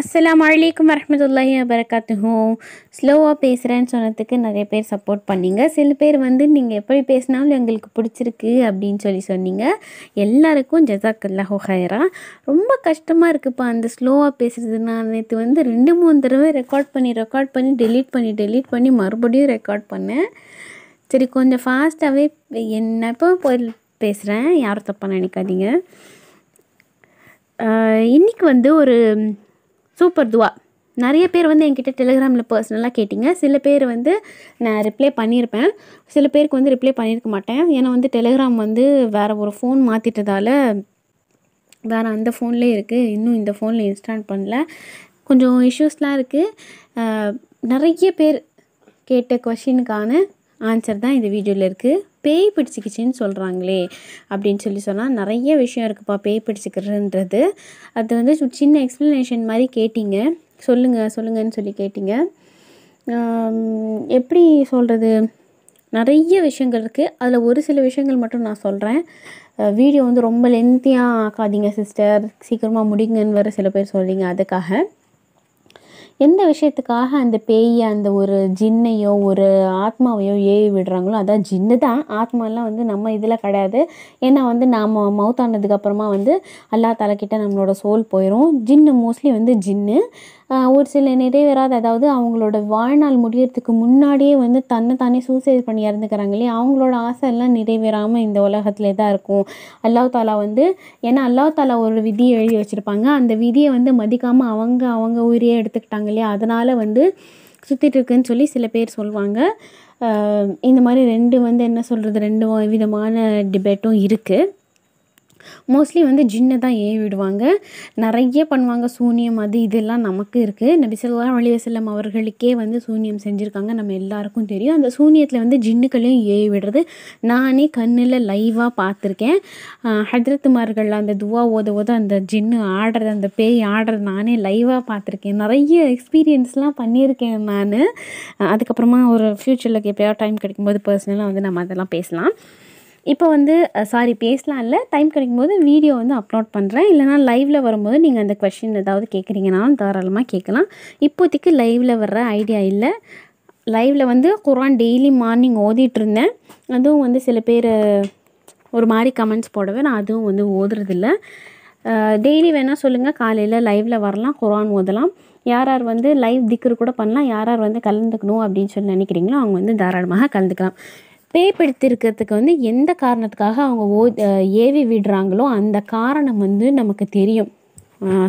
அஸ்லாம் வலைக்கம் வரமத்துல்லாஹி வரகாத்துஹும் ஸ்லோவாக பேசுகிறேன்னு சொன்னதுக்கு நிறைய பேர் சப்போர்ட் பண்ணிங்க சில பேர் வந்து நீங்கள் எப்படி பேசினாலும் எங்களுக்கு பிடிச்சிருக்கு அப்படின்னு சொல்லி சொன்னீங்க எல்லாருக்கும் ஜசாக்கல்லாஹோ ஹைரா ரொம்ப கஷ்டமாக இருக்குதுப்பா அந்த ஸ்லோவாக பேசுகிறது நான் நேற்று வந்து ரெண்டு மூணு தடவை ரெக்கார்ட் பண்ணி ரெக்கார்ட் பண்ணி டெலீட் பண்ணி டெலீட் பண்ணி மறுபடியும் ரெக்கார்ட் பண்ணேன் சரி கொஞ்சம் ஃபாஸ்ட்டாகவே என்ன இப்போ போய் பேசுகிறேன் யாரும் தப்பாக நினைக்காதீங்க இன்றைக்கி வந்து ஒரு சூப்பர் துவா நிறைய பேர் வந்து என்கிட்ட டெலிகிராமில் பர்சனலாக கேட்டிங்க சில பேர் வந்து நான் ரிப்ளை பண்ணியிருப்பேன் சில பேருக்கு வந்து ரிப்ளை பண்ணியிருக்க மாட்டேன் ஏன்னா வந்து டெலிகிராம் வந்து வேறு ஒரு ஃபோன் மாற்றிட்டதால் வேறு அந்த ஃபோன்லேயே இருக்குது இன்னும் இந்த ஃபோனில் இன்ஸ்டால் பண்ணல கொஞ்சம் இஷ்யூஸ்லாம் இருக்குது நிறைய பேர் கேட்ட கொஷினுக்கான ஆன்சர் தான் இந்த வீடியோவில் இருக்குது பேய் பிடிச்சிக்கிச்சின்னு சொல்கிறாங்களே அப்படின்னு சொல்லி சொன்னால் நிறைய விஷயம் இருக்குப்பா பேய் பிடிச்சிக்கிறதுன்றது அது வந்து சின்ன எக்ஸ்ப்ளனேஷன் மாதிரி கேட்டிங்க சொல்லுங்கள் சொல்லுங்கன்னு சொல்லி கேட்டிங்க எப்படி சொல்கிறது நிறைய விஷயங்கள் இருக்குது அதில் ஒரு சில விஷயங்கள் மட்டும் நான் சொல்கிறேன் வீடியோ வந்து ரொம்ப லென்த்தியாக ஆக்காதீங்க சிஸ்டர் சீக்கிரமாக முடிங்கன்னு வர சில பேர் சொல்லிங்க அதுக்காக எந்த விஷயத்துக்காக அந்த பேயை அந்த ஒரு ஜின்னையோ ஒரு ஆத்மாவையோ ஏவி விடுறாங்களோ அதான் ஜின்னு தான் ஆத்மாலாம் வந்து நம்ம இதில் கிடையாது ஏன்னா வந்து நாம் மவுத்தானதுக்கப்புறமா வந்து அல்லா தலைக்கிட்ட நம்மளோட சோல் போயிடும் ஜின்னு மோஸ்ட்லி வந்து ஜின்னு ஒரு சில நிறைவேறாத அதாவது அவங்களோட வாழ்நாள் முடியறதுக்கு முன்னாடியே வந்து தன்னை தானே சூசைட் பண்ணி இறந்துக்கிறாங்க இல்லையா அவங்களோட ஆசை எல்லாம் நிறைவேறாமல் இந்த உலகத்திலே தான் இருக்கும் அல்லா தாலா வந்து ஏன்னா அல்லா தாலா ஒரு விதியை எழுதி வச்சுருப்பாங்க அந்த விதியை வந்து மதிக்காமல் அவங்க அவங்க உயிரியே எடுத்துக்கிட்டாங்க இல்லையா அதனால் வந்து சுற்றிட்டு இருக்குன்னு சொல்லி சில பேர் சொல்லுவாங்க இந்த மாதிரி ரெண்டு வந்து என்ன சொல்கிறது ரெண்டு விதமான டிபேட்டும் இருக்குது மோஸ்ட்லி வந்து ஜின்னை தான் ஏ விடுவாங்க நிறைய பண்ணுவாங்க சூனியம் அது இதெல்லாம் நமக்கு இருக்குது நபிசல்லா அலிவசல்லம் அவர்களுக்கே வந்து சூனியம் செஞ்சுருக்காங்க நம்ம எல்லாருக்கும் தெரியும் அந்த சூனியத்தில் வந்து ஜின்னுக்களையும் ஏ விடுறது நானே கண்ணில் லைவாக பார்த்துருக்கேன் ஹஜரத்துமார்கள் அந்த துவா ஓத ஓத அந்த ஜின்னு ஆடுறது அந்த பேய் ஆடுறது நானே லைவாக பார்த்துருக்கேன் நிறைய எக்ஸ்பீரியன்ஸ்லாம் பண்ணியிருக்கேன் நான் அதுக்கப்புறமா ஒரு ஃப்யூச்சரில் எப்போயாவது டைம் கிடைக்கும்போது பர்சனலாக வந்து நம்ம அதெல்லாம் பேசலாம் இப்போ வந்து சாரி பேசலாம் இல்லை டைம் கிடைக்கும் போது வீடியோ வந்து அப்லோட் பண்ணுறேன் இல்லைனா லைவில் வரும்போது நீங்கள் அந்த கொஷின் ஏதாவது கேட்குறீங்கனாலும் தாராளமாக கேட்கலாம் இப்போதைக்கு லைவில் வர்ற ஐடியா இல்லை லைவில் வந்து குரான் டெய்லி மார்னிங் ஓதிட்டு இருந்தேன் அதுவும் வந்து சில பேர் ஒரு மாதிரி கமெண்ட்ஸ் போடவே நான் அதுவும் வந்து ஓதுறதில்ல டெய்லி வேணால் சொல்லுங்கள் காலையில் லைவில் வரலாம் குரான் ஓதலாம் யார் யார் வந்து லைவ் திக்ரு கூட பண்ணலாம் யார் யார் வந்து கலந்துக்கணும் அப்படின்னு சொல்லி நினைக்கிறீங்களோ அவங்க வந்து தாராளமாக கலந்துக்கலாம் பேய் பிடித்திருக்கிறதுக்கு வந்து எந்த காரணத்துக்காக அவங்க ஓ ஏவி விடுறாங்களோ அந்த காரணம் வந்து நமக்கு தெரியும்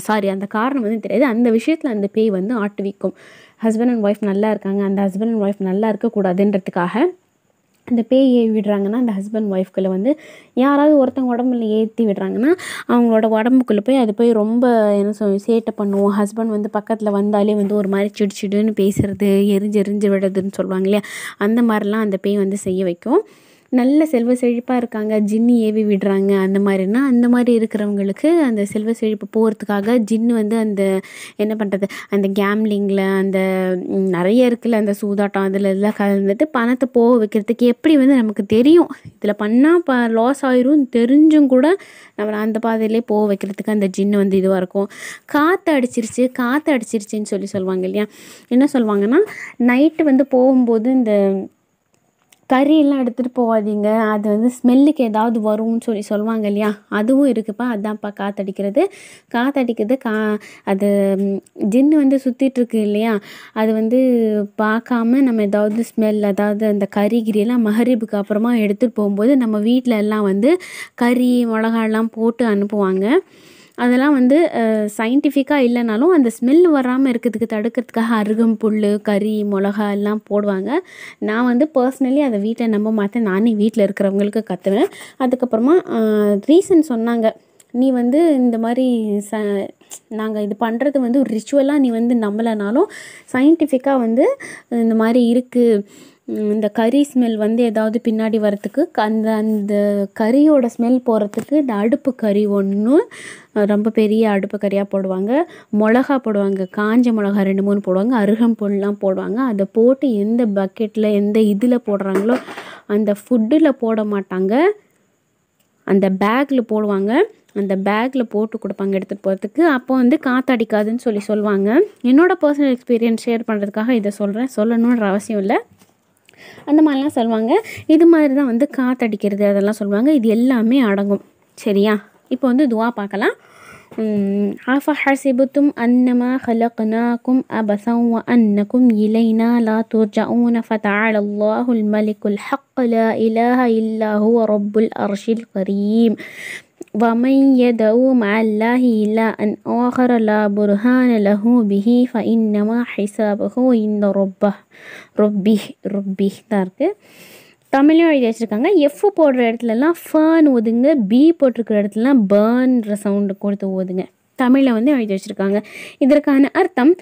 சாரி அந்த காரணம் வந்து தெரியாது அந்த விஷயத்தில் அந்த பேய் வந்து ஆட்டுவிக்கும் ஹஸ்பண்ட் அண்ட் ஒய்ஃப் நல்லா இருக்காங்க அந்த ஹஸ்பண்ட் அண்ட் ஒய்ஃப் நல்லா இருக்கக்கூடாதுன்றதுக்காக இந்த பேய் ஏவி விடுறாங்கன்னா அந்த ஹஸ்பண்ட் ஒய்ஃப்குள்ளே வந்து யாராவது ஒருத்தவங்க உடம்புல ஏற்றி விடுறாங்கன்னா அவங்களோட உடம்புக்குள்ளே போய் அது போய் ரொம்ப என்ன சொல் சேட்டை பண்ணுவோம் ஹஸ்பண்ட் வந்து பக்கத்தில் வந்தாலே வந்து ஒரு மாதிரி சிடு சிடுன்னு பேசுகிறது எரிஞ்சு எரிஞ்சு விடுறதுன்னு சொல்லுவாங்க இல்லையா அந்த மாதிரிலாம் அந்த பேய் வந்து செய்ய வைக்கும் நல்ல செல்வ செழிப்பாக இருக்காங்க ஜின்னு ஏவி விடுறாங்க அந்த மாதிரினா அந்த மாதிரி இருக்கிறவங்களுக்கு அந்த செல்வ செழிப்பு போகிறதுக்காக ஜின்னு வந்து அந்த என்ன பண்ணுறது அந்த கேம்லிங்கில் அந்த நிறைய இருக்குல்ல அந்த சூதாட்டம் அதில் எல்லாம் கலந்துட்டு பணத்தை போக வைக்கிறதுக்கு எப்படி வந்து நமக்கு தெரியும் இதில் பண்ணால் ப லாஸ் ஆயிரும் தெரிஞ்சும் கூட நம்மளை அந்த பாதையிலே போக வைக்கிறதுக்கு அந்த ஜின்னு வந்து இதுவாக இருக்கும் காற்று அடிச்சிருச்சு காற்று அடிச்சிருச்சுன்னு சொல்லி சொல்லுவாங்க இல்லையா என்ன சொல்லுவாங்கன்னா நைட்டு வந்து போகும்போது இந்த கறியெல்லாம் எடுத்துகிட்டு போகாதீங்க அது வந்து ஸ்மெல்லுக்கு ஏதாவது வரும்னு சொல்லி சொல்லுவாங்க இல்லையா அதுவும் இருக்குதுப்பா அதான்ப்பா காற்றடிக்கிறது காத்தடிக்கிறது கா அது ஜின்னு வந்து சுற்றிட்டுருக்கு இல்லையா அது வந்து பார்க்காம நம்ம ஏதாவது ஸ்மெல் அதாவது அந்த கறி கிரியெல்லாம் மஹரிபுக்கு அப்புறமா எடுத்துகிட்டு போகும்போது நம்ம வீட்டில் எல்லாம் வந்து கறி மிளகாயெல்லாம் போட்டு அனுப்புவாங்க அதெல்லாம் வந்து சயின்டிஃபிக்காக இல்லைனாலும் அந்த ஸ்மெல் வராமல் இருக்கிறதுக்கு தடுக்கிறதுக்காக அருகம் புல் கறி மிளகா எல்லாம் போடுவாங்க நான் வந்து பர்சனலி அதை வீட்டை நம்ப மாட்டேன் நானே வீட்டில் இருக்கிறவங்களுக்கு கற்றுவேன் அதுக்கப்புறமா ரீசன் சொன்னாங்க நீ வந்து இந்த மாதிரி ச நாங்கள் இது பண்ணுறது வந்து ஒரு ரிச்சுவலாக நீ வந்து நம்பலைனாலும் சயின்டிஃபிக்காக வந்து இந்த மாதிரி இருக்குது இந்த கறி ஸ்மெல் வந்து ஏதாவது பின்னாடி வரத்துக்கு அந்த அந்த கறியோட ஸ்மெல் போகிறதுக்கு இந்த அடுப்பு கறி ஒன்று ரொம்ப பெரிய அடுப்பு கறியாக போடுவாங்க மிளகா போடுவாங்க காஞ்ச மிளகா ரெண்டு மூணு போடுவாங்க அருகம்புல்லாம் போடுவாங்க அதை போட்டு எந்த பக்கெட்டில் எந்த இதில் போடுறாங்களோ அந்த ஃபுட்டில் போட மாட்டாங்க அந்த பேக்கில் போடுவாங்க அந்த பேக்கில் போட்டு கொடுப்பாங்க எடுத்துகிட்டு போகிறதுக்கு அப்போ வந்து காற்றடிக்காதுன்னு சொல்லி சொல்லுவாங்க என்னோடய பர்சனல் எக்ஸ்பீரியன்ஸ் ஷேர் பண்ணுறதுக்காக இதை சொல்கிறேன் சொல்லணுன்ற அவசியம் இல்லை அந்த மாதிரிலாம் சொல்லுவாங்க இது மாதிரி தான் வந்து காத்தடிக்கிறது அதெல்லாம் சொல்லுவாங்க இது எல்லாமே அடங்கும் சரியா இப்போ வந்து துவா பார்க்கலாம் ஆஃபா ஹசிபுத்தும் அன்னமா ஹலக்னாக்கும் அபசம் அன்னக்கும் இலைனா லா தூர்ஜா ஊன ஃபதாள் அல்லாஹுல் மலிக்குல் ஹக்குல இலஹ இல்லாஹு ரொப்புல் அர்ஷில் கரீம் ومن يدعو مع الله إلها آخر لا برهان له به فإنما حسابه இந்த ரொப்பா ரொப்பி ரொப்பி தான் இருக்குது தமிழும் எழுதி வச்சுருக்காங்க எஃப் போடுற இடத்துலலாம் ஃபேன் ஓதுங்க பி போட்டிருக்கிற இடத்துலலாம் பேர்ன்ற சவுண்டு கொடுத்து ஓதுங்க தமிழில் வந்து எழுதி வச்சுருக்காங்க இதற்கான அர்த்தம்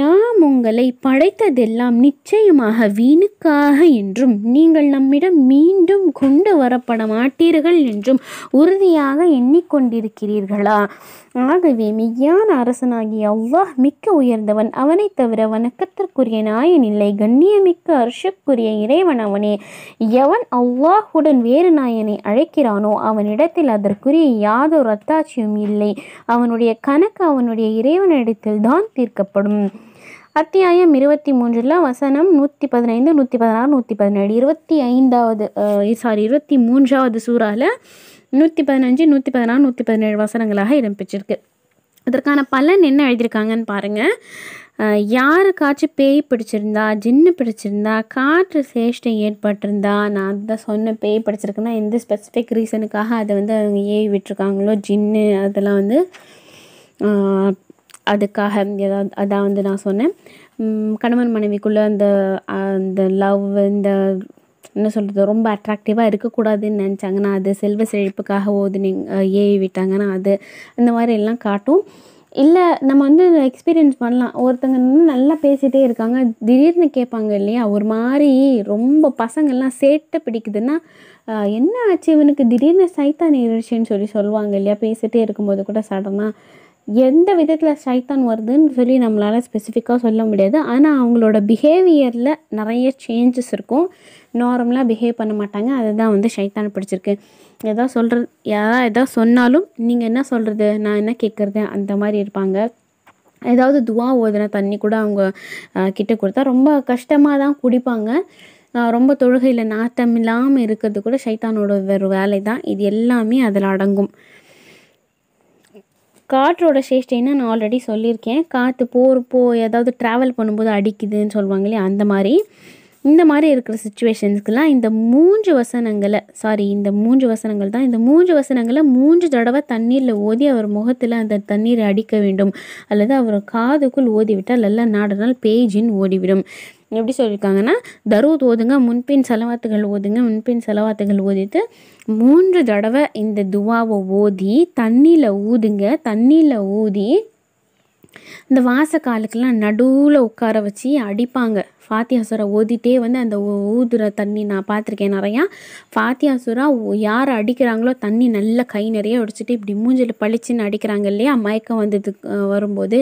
நாம் உங்களை படைத்ததெல்லாம் நிச்சயமாக வீணுக்காக என்றும் நீங்கள் நம்மிடம் மீண்டும் கொண்டு வரப்பட மாட்டீர்கள் என்றும் உறுதியாக எண்ணிக்கொண்டிருக்கிறீர்களா ஆகவே மெய்யான அரசனாகிய அவ்வா மிக்க உயர்ந்தவன் அவனை தவிர வணக்கத்திற்குரிய நாயன் இல்லை கண்ணியமிக்க அர்ஷக்குரிய இறைவன் அவனே எவன் அவ்வாஹுடன் வேறு நாயனை அழைக்கிறானோ அவனிடத்தில் அதற்குரிய யாதொரு அத்தாட்சியும் இல்லை அவனுடைய கணக்கு அவனுடைய இறைவனிடத்தில் தான் தீர்க்கப்படும் அத்தியாயம் இருபத்தி மூன்றில் வசனம் நூற்றி பதினைந்து நூற்றி பதினாறு நூற்றி பதினேழு இருபத்தி ஐந்தாவது சாரி இருபத்தி மூன்றாவது சூறாவில் நூற்றி பதினஞ்சு நூற்றி பதினாறு நூற்றி பதினேழு வசனங்களாக இடம்பெற்றிருக்கு அதற்கான பலன் என்ன எழுதியிருக்காங்கன்னு பாருங்கள் யாருக்காச்சும் பேய் பிடிச்சிருந்தா ஜின்னு பிடிச்சிருந்தா காற்று சேஷ்டம் ஏற்பட்டிருந்தா நான் தான் சொன்ன பேய் பிடிச்சிருக்குன்னா எந்த ஸ்பெசிஃபிக் ரீசனுக்காக அதை வந்து அவங்க ஏவி விட்டுருக்காங்களோ ஜின்னு அதெல்லாம் வந்து அதுக்காக ஏதாவது அதான் வந்து நான் சொன்னேன் கணவன் மனைவிக்குள்ளே அந்த அந்த லவ் இந்த என்ன சொல்கிறது ரொம்ப அட்ராக்டிவாக இருக்கக்கூடாதுன்னு நினச்சாங்கன்னா அது செல்வ செழிப்புக்காக ஓதுனிங்க ஏவி விட்டாங்கன்னா அது அந்த மாதிரி எல்லாம் காட்டும் இல்லை நம்ம வந்து எக்ஸ்பீரியன்ஸ் பண்ணலாம் ஒருத்தங்க நல்லா பேசிகிட்டே இருக்காங்க திடீர்னு கேட்பாங்க இல்லையா ஒரு மாதிரி ரொம்ப பசங்கள்லாம் சேட்டை பிடிக்குதுன்னா என்ன ஆச்சு இவனுக்கு திடீர்னு சைத்தான் ஏறிடுச்சின்னு சொல்லி சொல்லுவாங்க இல்லையா பேசிகிட்டே இருக்கும்போது கூட சடனாக எந்த விதத்தில் சைத்தான் வருதுன்னு சொல்லி நம்மளால் ஸ்பெசிஃபிக்காக சொல்ல முடியாது ஆனால் அவங்களோட பிஹேவியரில் நிறைய சேஞ்சஸ் இருக்கும் நார்மலாக பிஹேவ் பண்ண மாட்டாங்க அதுதான் வந்து சைத்தான் பிடிச்சிருக்கு எதா சொல்கிறது யாரா எதா சொன்னாலும் நீங்கள் என்ன சொல்கிறது நான் என்ன கேட்குறது அந்த மாதிரி இருப்பாங்க ஏதாவது துவா ஓதுன தண்ணி கூட அவங்க கிட்ட கொடுத்தா ரொம்ப கஷ்டமாக தான் குடிப்பாங்க ரொம்ப தொழுகையில் நாட்டம் இல்லாமல் இருக்கிறது கூட சைத்தானோட வேறு வேலை தான் இது எல்லாமே அதில் அடங்கும் காற்றோட சேஷ்டைன்னு நான் ஆல்ரெடி சொல்லியிருக்கேன் காற்று போகிறப்போ ஏதாவது ட்ராவல் பண்ணும்போது அடிக்குதுன்னு சொல்லுவாங்க இல்லையா அந்த மாதிரி இந்த மாதிரி இருக்கிற சுச்சுவேஷன்ஸ்க்கெலாம் இந்த மூன்று வசனங்களை சாரி இந்த மூன்று வசனங்கள் தான் இந்த மூன்று வசனங்களை மூன்று தடவை தண்ணீரில் ஓதி அவர் முகத்தில் அந்த தண்ணீரை அடிக்க வேண்டும் அல்லது அவர் காதுக்குள் ஓதிவிட்டால் நல்ல நாடுனால் பேஜின் ஓடிவிடும் எப்படி சொல்லியிருக்காங்கன்னா தருவத் ஓதுங்க முன்பின் செலவாத்துகள் ஓதுங்க முன்பின் செலவாத்துகள் ஓதிட்டு மூன்று தடவை இந்த துவாவை ஓதி தண்ணியில் ஊதுங்க தண்ணியில் ஊதி இந்த வாசக்காலுக்கெல்லாம் நடுவில் உட்கார வச்சு அடிப்பாங்க ஃபாத்தியாசுரை ஓதிட்டே வந்து அந்த ஊதுற தண்ணி நான் பார்த்துருக்கேன் நிறையா ஃபாத்தியாசுரா யார் அடிக்கிறாங்களோ தண்ணி நல்லா கை நிறைய அடிச்சுட்டு இப்படி மூஞ்சில் பளிச்சுன்னு அடிக்கிறாங்க இல்லையா மயக்கம் வந்தது வரும்போது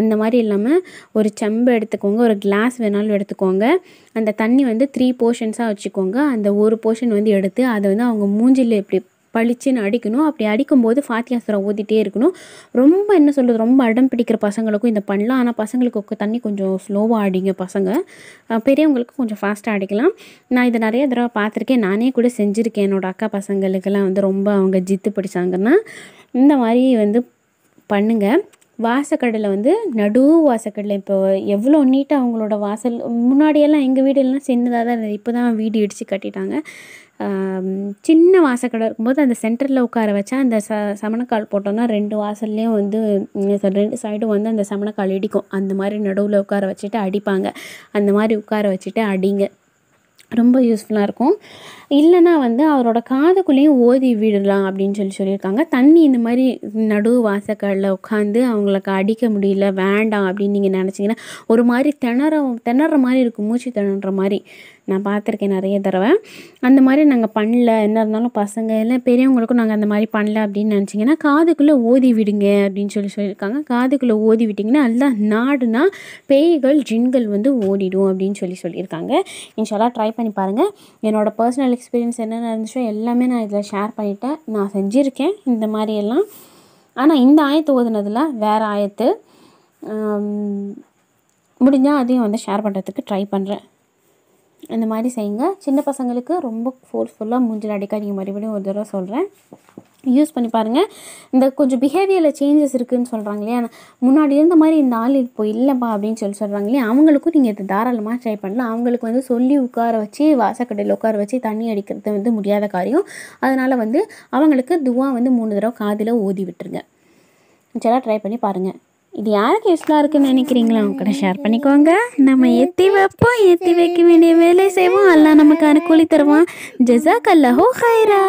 அந்த மாதிரி இல்லாமல் ஒரு செம்பு எடுத்துக்கோங்க ஒரு கிளாஸ் வேணாலும் எடுத்துக்கோங்க அந்த தண்ணி வந்து த்ரீ போர்ஷன்ஸாக வச்சுக்கோங்க அந்த ஒரு போர்ஷன் வந்து எடுத்து அதை வந்து அவங்க மூஞ்சில் இப்படி பளிச்சுன்னு அடிக்கணும் அப்படி அடிக்கும்போது சுரம் ஊதிட்டே இருக்கணும் ரொம்ப என்ன சொல்கிறது ரொம்ப அடம் பிடிக்கிற பசங்களுக்கும் இதை பண்ணலாம் ஆனால் பசங்களுக்கு தண்ணி கொஞ்சம் ஸ்லோவாக அடிங்க பசங்க பெரியவங்களுக்கு கொஞ்சம் ஃபாஸ்ட்டாக அடிக்கலாம் நான் இதை நிறைய தடவை பார்த்துருக்கேன் நானே கூட செஞ்சுருக்கேன் என்னோடய அக்கா பசங்களுக்கெல்லாம் வந்து ரொம்ப அவங்க ஜித்து பிடிச்சாங்கன்னா இந்த மாதிரி வந்து பண்ணுங்கள் வாசக்கடலை வந்து நடு வாசக்கடலை இப்போ எவ்வளோ நீட்டாக அவங்களோட வாசல் முன்னாடியெல்லாம் எங்கள் எல்லாம் சின்னதாக தான் இருந்தது இப்போ தான் வீடு இடித்து கட்டிட்டாங்க சின்ன வாசக்கடை இருக்கும்போது அந்த சென்டரில் உட்கார வச்சா அந்த ச சமணக்கால் போட்டோன்னா ரெண்டு வாசல்லையும் வந்து ரெண்டு சைடும் வந்து அந்த சமணக்கால் இடிக்கும் அந்த மாதிரி நடுவில் உட்கார வச்சுட்டு அடிப்பாங்க அந்த மாதிரி உட்கார வச்சுட்டு அடிங்க ரொம்ப யூஸ்ஃபுல்லாக இருக்கும் இல்லைனா வந்து அவரோட காதுக்குள்ளேயும் ஓதி விடலாம் அப்படின்னு சொல்லி சொல்லியிருக்காங்க தண்ணி இந்த மாதிரி நடு வாசக்கல்லில் உட்காந்து அவங்களுக்கு அடிக்க முடியல வேண்டாம் அப்படின்னு நீங்கள் நினச்சிங்கன்னா ஒரு மாதிரி திணற திணற மாதிரி இருக்கும் மூச்சு திணற மாதிரி நான் பார்த்துருக்கேன் நிறைய தடவை அந்த மாதிரி நாங்கள் பண்ணல என்ன இருந்தாலும் பசங்க இல்லை பெரியவங்களுக்கும் நாங்கள் அந்த மாதிரி பண்ணல அப்படின்னு நினச்சிங்கன்னா காதுக்குள்ளே ஓதி விடுங்க அப்படின்னு சொல்லி சொல்லியிருக்காங்க காதுக்குள்ளே ஓதி விட்டிங்கன்னா அதுதான் நாடுனா பேய்கள் ஜின்கள் வந்து ஓடிடும் அப்படின்னு சொல்லி சொல்லியிருக்காங்க இன்ஷால்லாம் ட்ரை பண்ணி பாருங்கள் என்னோடய பர்சனல் எக்ஸ்பீரியன்ஸ் என்னென்ன இருந்துச்சோ எல்லாமே நான் இதில் ஷேர் பண்ணிவிட்டேன் நான் செஞ்சுருக்கேன் இந்த மாதிரியெல்லாம் ஆனால் இந்த ஆயத்து ஓதுனதில் வேறு ஆயத்து முடிஞ்சால் அதையும் வந்து ஷேர் பண்ணுறதுக்கு ட்ரை பண்ணுறேன் இந்த மாதிரி செய்யுங்க சின்ன பசங்களுக்கு ரொம்ப ஃபோர்ஸ்ஃபுல்லாக மூஞ்சில் அடிக்காதீங்க மறுபடியும் ஒரு தடவை சொல்கிறேன் யூஸ் பண்ணி பாருங்கள் இந்த கொஞ்சம் பிஹேவியரில் சேஞ்சஸ் இருக்குதுன்னு சொல்கிறாங்க இல்லையா முன்னாடி இருந்த மாதிரி இந்த ஆள் இப்போ இல்லைப்பா அப்படின்னு சொல்லி சொல்கிறாங்க இல்லையா அவங்களுக்கும் நீங்கள் இது தாராளமாக ட்ரை பண்ணலாம் அவங்களுக்கு வந்து சொல்லி உட்கார வச்சு வாசக்கடையில் உட்கார வச்சு தண்ணி அடிக்கிறது வந்து முடியாத காரியம் அதனால் வந்து அவங்களுக்கு துவா வந்து மூணு தடவை காதில் ஓதி விட்டுருங்க சரி ட்ரை பண்ணி பாருங்கள் இது யாருக்கு யூஸ்ஃபுல்லாக இருக்குன்னு நினைக்கிறீங்களா அவங்க கூட ஷேர் பண்ணிக்கோங்க நம்ம எத்தி வைப்போம் எத்தி வைக்க வேண்டிய வேலை செய்வோம் எல்லாம் நமக்கு அனுகூலி தருவான் ஜசாக் அல்லஹோ ஹைரா